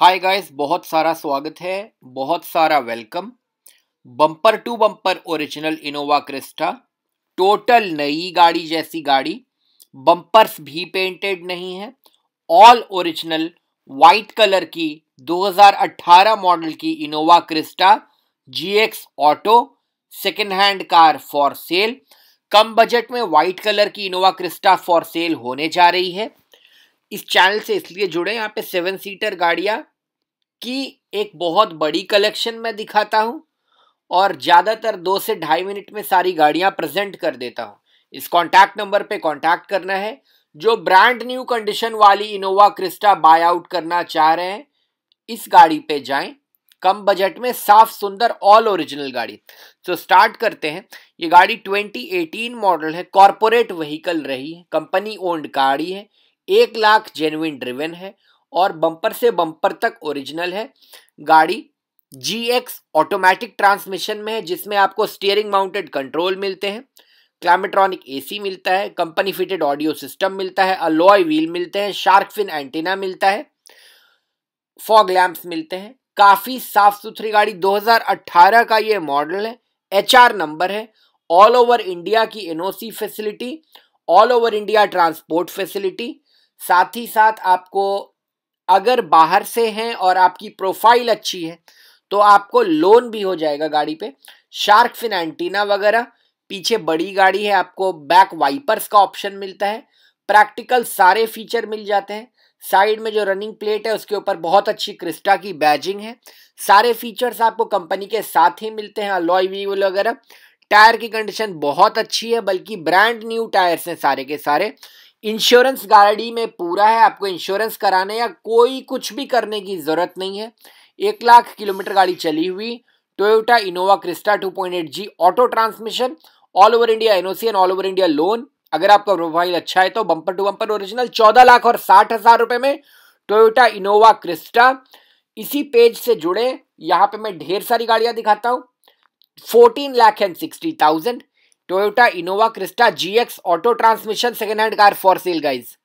hi guys बहुत सारा स्वागत है बहुत सारा welcome bumper to bumper original Innova Crysta total नई गाड़ी जैसी गाड़ी बम्पर्स भी पेंटेड नहीं है ऑल ओरिजिनल वाइट कलर की 2018 मॉडल की Innova Crysta GX auto second hand car for sale कम बजट में वाइट कलर की इनोवा क्रिस्टा फॉर सेल होने जा रही है इस चैनल से इसलिए जुड़े यहाँ पे सेवन सीटर गाड़ियाँ की एक बहुत बड़ी कलेक्शन मैं दिखाता हूँ और ज़्यादातर दो से ढाई मिनट में सारी गाड़ियाँ प्रेजेंट कर देता हूँ इस कॉन्टैक्ट नंबर पे कॉन्टैक्ट करना है जो ब्रांड न्यू कंडीशन वाली इनोवा क्रिस्टा बाय आउट करना चाह रहे हैं इस गाड़ी पे जाएं कम बजट में साफ सुंदर ऑल ओरिजिनल गाड़ी तो स्टार्ट करते हैं ये गाड़ी 2018 मॉडल है कॉरपोरेट व्हीकल रही है कंपनी ओन्ड गाड़ी है एक लाख जेनुइन ड्रिवन है और बम्पर से बम्पर तक ओरिजिनल है गाड़ी जी एक्स ऑटोमेटिक ट्रांसमिशन में है जिसमें आपको स्टीयरिंग माउंटेड कंट्रोल मिलते हैं ए एसी मिलता है कंपनी फिटेड ऑडियो सिस्टम मिलता है अलॉय व्हील मिलते हैं शार्क फिन एंटीना मिलता है फॉग लैम्प्स मिलते हैं काफ़ी साफ सुथरी गाड़ी 2018 का ये मॉडल है एच नंबर है ऑल ओवर इंडिया की NOC facility all over India transport facility साथ ही साथ आपको अगर बाहर से हैं और आपकी प्रोफाइल अच्छी है तो आपको लोन भी हो जाएगा गाड़ी पे शार्क फिन एंटीना वगैरह पीछे बड़ी गाड़ी है आपको बैक वाइपर्स का ऑप्शन मिलता है प्रैक्टिकल सारे फीचर मिल जाते हैं साइड में जो रनिंग प्लेट है उसके ऊपर बहुत अच्छी क्रिस्टा की बैजिंग है सारे फीचर्स आपको कंपनी के साथ ही मिलते हैं अलॉय व्हील वगैरह टायर की कंडीशन बहुत अच्छी है बल्कि ब्रांड न्यू टायर्स हैं सारे के सारे इंश्योरेंस गाड़ी में पूरा है आपको इंश्योरेंस कराने या कोई कुछ भी करने की ज़रूरत नहीं है एक लाख किलोमीटर गाड़ी चली हुई Toyota Innova Crysta 2.8 G auto transmission all over India NOC and all over India loan अगर आपका प्रोफाइल अच्छा है तो बंपर टू बंपर ओरिजिनल चौदह लाख और साठ हजार रुपए में टोयोटा इनोवा क्रिस्टा इसी पेज से जुड़े यहाँ पे मैं ढेर सारी गाड़ियां दिखाता हूँ fourteen lakh and sixty thousand Toyota Innova Crysta GX auto transmission second hand car for sale guys